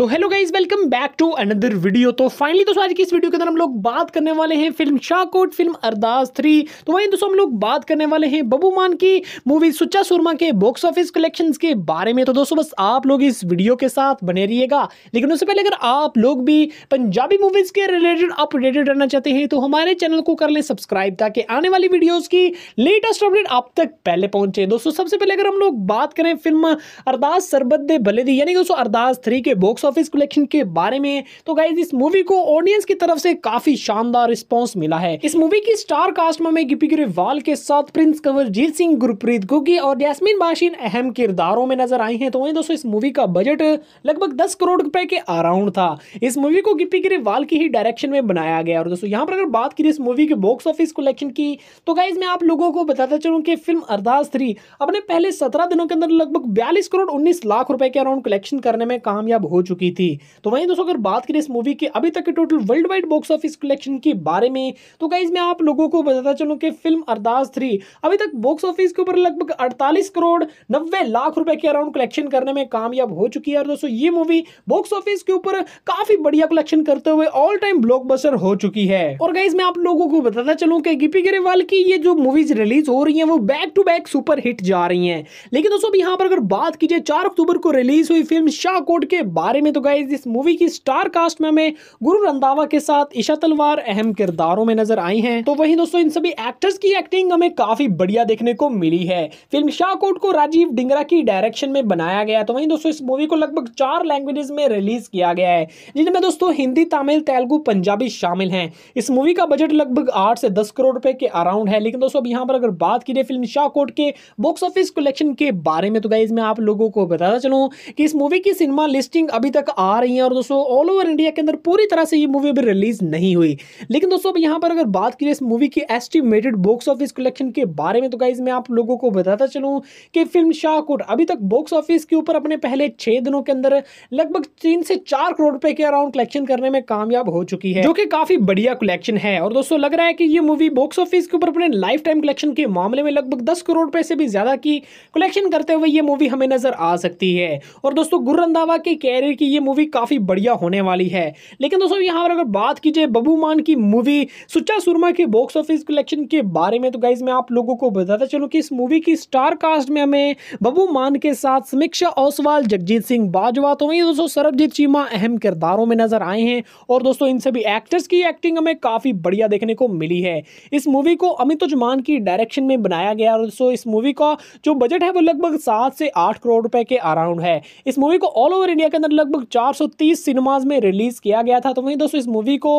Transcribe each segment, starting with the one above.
तो hello guys welcome back to another video तो finally दोस्तों आज की इस वीडियो के अंदर हम लोग बात करने वाले हैं film Shahkot film Ardaas three तो वहीं दोस्तों हम लोग बात करने वाले हैं बबू मान की मूवी सुचा सुरमा के बॉक्स ऑफिस कलेक्शंस के बारे में तो दोस्तों बस आप लोग इस वीडियो के साथ बने रहिएगा लेकिन उससे पहले अगर आप लोग भी पंजाबी मूवीज़ के रिलेटेड अपडेटेड रहना चाहते हैं तो हमारे चैनल को कर लें सब्सक्राइब ताकि आने वाली वीडियोज़ की लेटेस्ट अपडेट आप तक पहले पहुंचे दोस्तों सबसे पहले अगर हम लोग बात करें फिल्म अरदास सरबत दे भले दी यानी दोस्तों अरदास थ्री के बॉक्स ऑफिस कलेक्शन के बारे में तो गाइज इस मूवी को ऑडियंस की तरफ से काफी शानदार रिस्पॉन्स मिला है इस मूवी की स्टार कास्ट में गिपी गिरेवाल के साथ प्रिंस कंवरजीत सिंह गुरप्रीत गुगी और यास्मीन बाशिन अहम किरदारों में नजर आई है तो वही दोस्तों इस मूवी का बजट लगभग दस करोड़ रुपए के अराउंड था इस मूवी को गिपी गिरेवाल की ही डायरेक्शन में बनाया गया और दोस्तों यहाँ पर अगर बात करिए इस मूवी के बॉक्स ऑफिस कलेक्शन की तो गाइज मैं आप लोगों को बताता चलूँ की फिल्म अरदास थ्री अपने पहले सत्रह दिनों के अंदर लगभग बयालीस करोड़ उन्नीस लाख रुपए के अराउंड कलेक्शन करने में कामयाब हो चुकी चुकी थी तो वहीं दोस्तों अगर बात करें इस मूवी के अभी तक के total worldwide box office collection के बारे में तो गाइज मैं आप लोगों को बताता चलूँ कि फिल्म अरदास थ्री अभी तक बॉक्स ऑफिस के ऊपर लगभग अड़तालीस करोड़ नब्बे लाख रुपए के अराउंड कलेक्शन करने में कामयाब हो चुकी है और दोस्तों ये मूवी बॉक्स ऑफिस के ऊपर काफी बढ़िया कलेक्शन करते हुए ऑल टाइम ब्लॉक हो चुकी है और गाइज मैं आप लोगों को बताता चलूँ कि गिपी गिरेवाल की ये जो मूवीज रिलीज हो रही है वो back to back super hit जा रही है लेकिन दोस्तों यहाँ पर अगर बात कीजिए चार अक्टूबर को रिलीज हुई फिल्म शाह के बारे बारे में तो गाइज इस मूवी की स्टार कास्ट में हमें गुरु रंधावा के साथ ईशा तलवार अहम किरदारों में नजर आई हैं तो वहीं दोस्तों इन सभी एक्टर्स की एक्टिंग हमें काफी बढ़िया देखने को मिली है फिल्म शाहकोट को राजीव डिंगरा की डायरेक्शन में बनाया गया तो वहीं दोस्तों इस मूवी को लगभग चार लैंग्वेजेस में रिलीज किया गया है जिनमें दोस्तों हिंदी तमिल तेलुगु पंजाबी शामिल हैं इस मूवी का बजट लगभग आठ से दस करोड़ रुपए के अराउंड है लेकिन दोस्तों अब यहाँ पर अगर बात की जाए फिल्म शाहकोट के बॉक्स ऑफिस कलेक्शन के बारे में तो गाइज में आप लोगों को बताता चलू की इस मूवी की सिनेमा लिस्टिंग अभी अभी तक आ रही हैं और दोस्तों ऑल ओवर इंडिया के अंदर पूरी तरह से ये मूवी अभी रिलीज़ नहीं हुई लेकिन दोस्तों अब यहाँ पर अगर बात की इस मूवी की एस्टिमेटेड बॉक्स ऑफिस कलेक्शन के बारे में तो गाइज मैं आप लोगों को बताता चलूँ कि फिल्म शाहकोट अभी तक बॉक्स ऑफिस के ऊपर अपने पहले छः दिनों के अंदर लगभग तीन से चार करोड़ रुपए के अराउंड कलेक्शन करने में कामयाब हो चुकी है जो कि काफ़ी बढ़िया कलेक्शन है और दोस्तों लग रहा है कि ये मूवी बॉक्स ऑफिस के ऊपर अपने लाइफ टाइम कलेक्शन के मामले में लगभग दस करोड़ रुपए से भी ज़्यादा की कलेक्शन करते हुए ये मूवी हमें नजर आ सकती है और दोस्तों गुरु रंधावा के कैरियर कि ये मूवी काफ़ी बढ़िया होने वाली है लेकिन दोस्तों यहाँ पर अगर बात की जाए बबू मान की मूवी सुच्चा सुरमा के बॉक्स ऑफिस कलेक्शन के बारे में तो गाइज मैं आप लोगों को बताता चलूँ कि इस मूवी की स्टार कास्ट में हमें बबू मान के साथ समीक्षा ओसवाल जगजीत सिंह बाजवा तो वहीं दोस्तों सरबजीत चीमा अहम किरदारों में नजर आए हैं और दोस्तों इन सभी एक्टर्स की एक्टिंग हमें काफ़ी बढ़िया देखने को मिली है इस मूवी को अमित उजमान की डायरेक्शन में बनाया गया और दोस्तों इस मूवी का जो बजट है वो लगभग सात से आठ करोड़ रुपए के अराउंड है इस मूवी को ऑल ओवर इंडिया के अंदर लगभग लगभग 430 सिनेमाज में रिलीज़ किया गया था तो वहीं दोस्तों इस मूवी को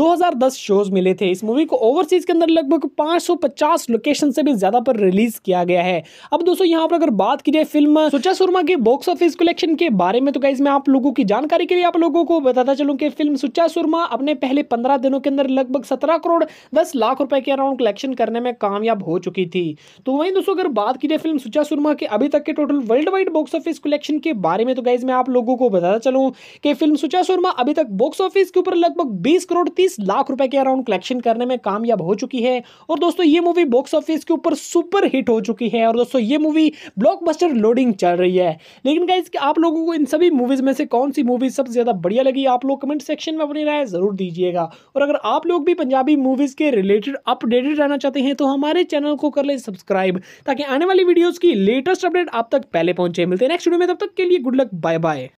2010 शोज़ मिले थे इस मूवी को ओवरसीज़ के अंदर लगभग 550 लोकेशन से भी ज़्यादा पर रिलीज़ किया गया है अब दोस्तों यहाँ पर अगर बात की जाए फिल्म सुचा सुरमा के बॉक्स ऑफिस कलेक्शन के बारे में तो क्या इसमें आप लोगों की जानकारी के लिए आप लोगों को बताता चलूँ की फिल्म सुचा सुरमा अपने पहले पंद्रह दिनों के अंदर लगभग सत्रह करोड़ दस लाख रुपए के अराउंड कलेक्शन करने में कामयाब हो चुकी थी तो वहीं दोस्तों अगर बात की जाए फिल्म सुचा सुरमा के अभी तक के total worldwide box office collection के बारे में तो गाइज मैं आप लोगों को बता बता चलूं कि फिल्म सुचा शर्मा अभी तक बॉक्स ऑफिस के ऊपर लगभग 20 करोड़ 30 लाख रुपए के अराउंड कलेक्शन करने में कामयाब हो चुकी है और दोस्तों ये मूवी बॉक्स ऑफिस के ऊपर सुपर हिट हो चुकी है और दोस्तों ये मूवी ब्लॉकबस्टर लोडिंग चल रही है लेकिन क्या आप लोगों को इन सभी मूवीज़ में से कौन सी मूवी सबसे ज़्यादा बढ़िया लगी आप लोग कमेंट सेक्शन में अपनी राय ज़रूर दीजिएगा और अगर आप लोग भी पंजाबी मूवीज़ के रिलेटेड अपडेटेड रहना चाहते हैं तो हमारे चैनल को कर ले सब्सक्राइब ताकि आने वाली वीडियोज़ की लेटेस्ट अपडेट आप तक पहले पहुंचे मिलते हैं नेक्स्ट वीडियो में तब तक के लिए गुड लक बाय बाय